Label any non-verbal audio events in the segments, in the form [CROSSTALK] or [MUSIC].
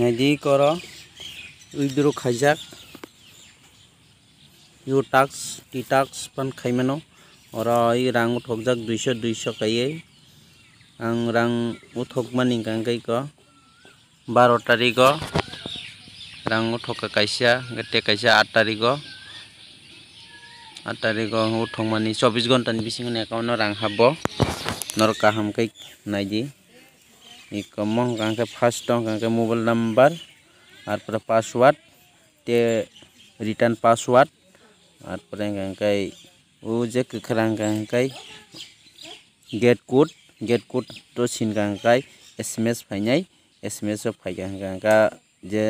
মেদি কর উইদ্রো খাইজাক ইউ টাক্স টি টাক্স পান খাইমানো অর এই রাং উঠকজাক দুইশো দুইশো কাইয়ে আং রাং উঠকমানি গাঙ্গাই ক বারো তারিখ রাং উঠকা কাইসা গেটে কাইসা আট তারিখ আট তারিখ উঠকমানি চব্বিশ ঘন্টানি বিশিং একাউন্ট রাং হাব নরকা হামকাই নাইদি ikomong kangke first dong kangke mobile number ar per password te return password ar per kangke uje kekerang kangke get code get code to sin kangke sms fanyai sms of fanyai kangke je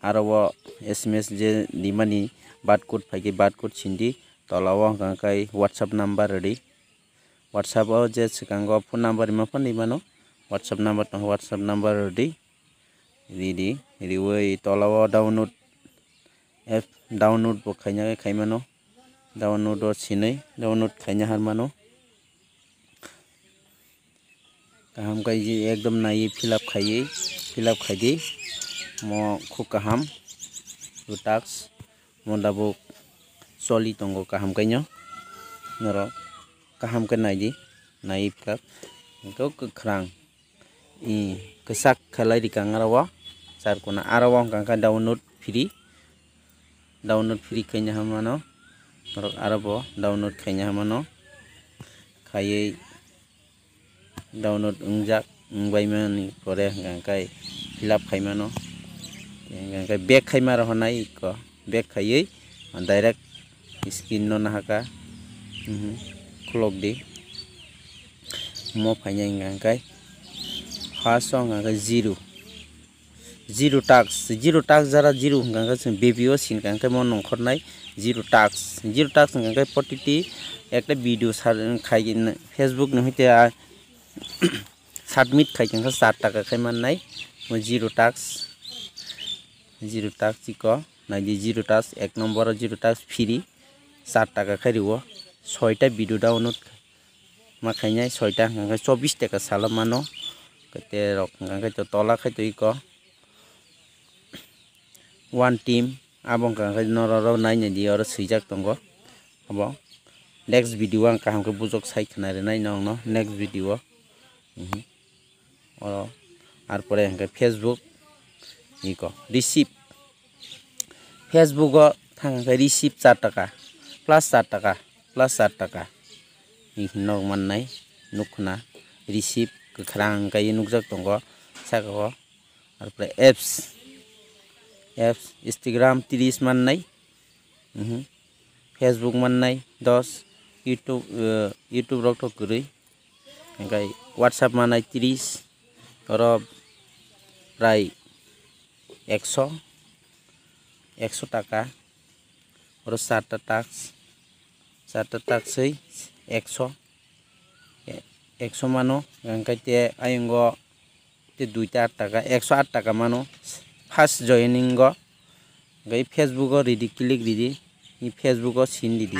arawa sms je dimani bat code fanyai bat code sindi tolawa kangke whatsapp number ready whatsapp aja sekarang gua phone number lima pun lima no whatsapp number no whatsapp number di di woi tolawa download f download bo khaina ke khaimano download or oh, sinai download khaina harmano. kaham kai ji ekdom na ye fill up khaiye mo khu kaham tu tax mo dabo soli tongo kaham kainyo noro kaham ke nai ji nai fill up i kesak kalai di kangarawa sar kuna arawa kang download free download free kainya hamano norok arabo download kainya hamano khaye download engjak ungbai mani pore kang kai fill up khaimano kang kai back honai ko back khaye direct skin no nahaka mhm. clock di mo phanya ngang फार्स हमारे zero zero टास् zero टास् जरा zero हमको जो बेबीओ सिनका मन ओंखरना zero टास् zero टास् हमको प्रतिटी एक भिडियो खाई फेसबुक नीते साबमिट खाई चार टाका माननाय जीरो टास् जीरो टास् नाइजी जीरो टास् एक नम्बर जीरो टास् फ्री चार टाका रिव छा भिडिओ डाउनलोड माखाइना छा हमको चौबीस टाका सालो मानो kete rok ngang kete tola kete iko one team abong kang kete noro ro nai nyadi oro sijak tonggo abong next video ang kaham ke buzok sai kena re nai nong no next video oro ar pore ang facebook iko receipt facebook o thang kete receipt sataka plus sataka plus sataka ih nong man nai nukna receipt kwkhwrang kaiui nugjak tongo saka o aro pore apps apps instagram tirish mannai facebook mannai dos youtube youtube rok tok kwrwi hingkai whatsapp mannai tirish aro প্রায় একশো একশো টাকা ওর চারটা Tux চারটা টাক্সই একশো একশো মানো এনেকাইতে আইংগ দুইটা আট টাকা একশো আট টাকা মানো ফার্স্ট জয়েনিংগ এই ফেসবুক রিডি ক্লিক দিদি ই ফেসবুক সিন দিদি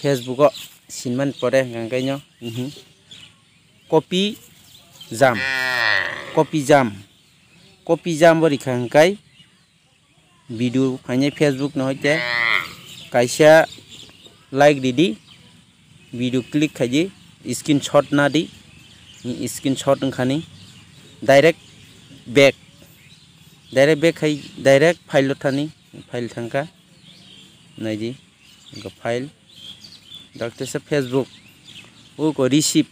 ফেসবুক সিন মান পরে এনেকাইন কপি জাম কপি জাম কপি জাম পরীক্ষা এনেকাই ভিডিও ফাইনে ফেসবুক নহতে কাইসা লাইক দিদি वीडियो क्लिक खाइए स्क्रीन शॉट ना दी स्क्रीन शॉट खानी डायरेक्ट बैक डायरेक्ट बैक खाई डायरेक्ट फाइल थानी फाइल थंका नाइजी फाइल डॉक्टर से फेसबुक वो को रिसीप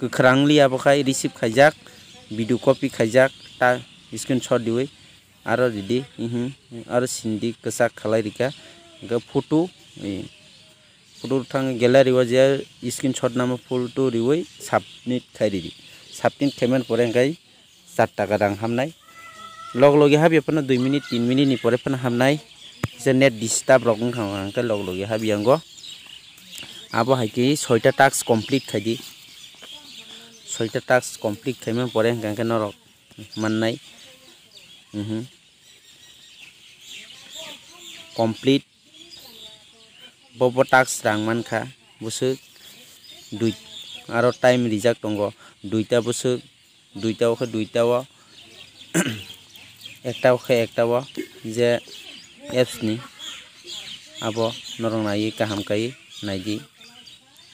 गोख्रांली अब खाई रिसीप खाइजाक वीडियो कॉपी खाइजाक ता स्क्रीन शॉट दिवे आरो दिदी इहु हम्म, आरो सिंदी कसा खालाय रिका फोटो ফটো উঠাং গেলা রিব যা স্ক্রিন শট নামে ফুলটু সাবমিট খাই দিদি সাবমিট খেমেন পরে গাই চার টাকা দাম হামনাই লগলগে হা দুই মিনিট তিন মিনিট নি পরে ফোন হামনাই যে নেট ডিস্টার্ব রকম খাওয়া লগলগে হা বিয়ঙ্গ আবো হাইকে ছয়টা টাস্ক কমপ্লিট খাই দি ছয়টা টাস্ক কমপ্লিট খাইমেন পরে গাঁকে নরক মাননাই complete bobo tax rang mankha busuk dui aro time reject tongo duita busuk duita okhe duita wa ekta okhe ekta wa je apps ni abo norong nai kaham kai nai di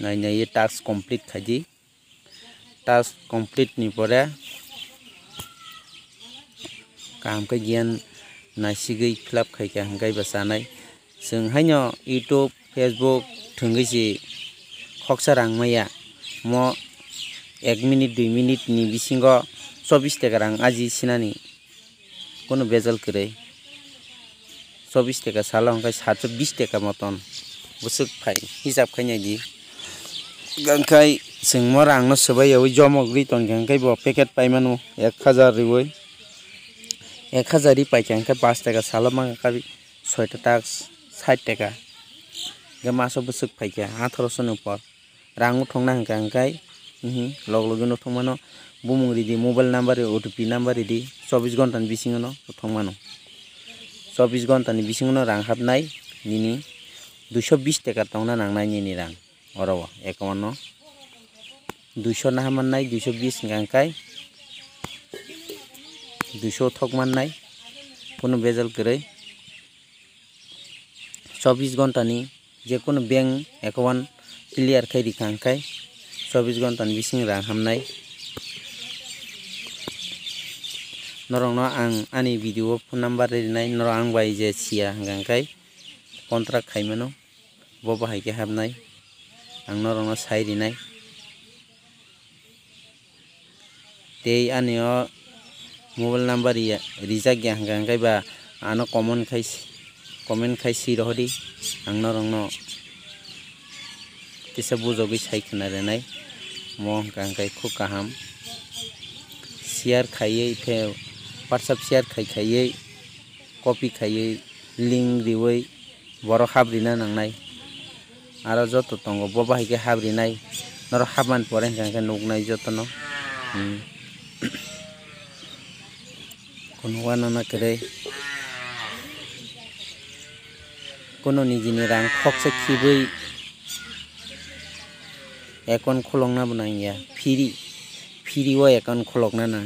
nai nai ye tax complete khaji tax complete ni pore kaham kai gyan nai sigi club khai ka hangai basanai sung haino youtube Facebook थंगैसे खक्सा रांगमाया म एक minute दुई मिनिटनि बिसिंग चौबिस टेका रां आजि सिनानि কোনো বেজাল करे चौबीस टेका साल হংখাই সাতশো বিশ টাকা মতন বসুক ফাই खाई गई सिंह গাংখাই जोंम रांनो सोबाय ओइ जमक रिटर्न खांखाय ब पेकेट पाइमानो 1000 रिवै 1000 रि पाइखांखाय 5 टाका साला मांगाखाय 6 hingga masuk besuk paikia hathor sunu por rangu thongna hingka hingkai log logi no thongmano bumung ridi mobile number e otp number ridi 24 ghonta ni bisingo no thongmano 24 ghonta ni bisingo no rang habnai nini 220 taka tongna nangnai nini rang oro account no 200 na hamannai 220 hingka hingkai 200 thok mannai kono bezel kore 24 ghonta ni jekun beng ekwan clear kai di kangkai sobis gontan bising rang hamnai norong no ang ani video pun nambar dari nai norong ang bayi je sia gangkai kontrak kai meno boba hai ke hamnai ang norong no sai di nai tei ani o mobile number iya rizak yang gangkai ba ano common kai comment খাই চিৰহৰি ৰং ৰং পিছে বুজবি চাইখানে নাই মাই খুব কাহাম chair খায়েই ইফে WhatsApp chair খাই খায়েই কপি খায়েই লিংক দিৱৈ বৰ হাবৰিনা নাংনাই আৰু যত তংগ ববাহিকে হাবৰিনাই নৰ হাবান পৰে সেইকাৰণে নুগনাই যতন [COUGHS] কোনোবা নানাকেৰে กนนี้จีนรังคอกสักขีบุยเอกันขลงน้าบุนายาพีรีพีรีวะาเอกันขลงน้านะ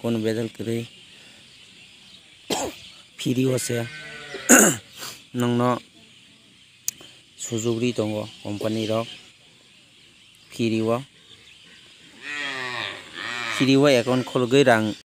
กนเบ็ดลกรีพีรีวะเสียน้องน้อซูซูบรีตงวะคอมพานีรักพีรีวะาีรีวะาเอกันขลงกรีรัง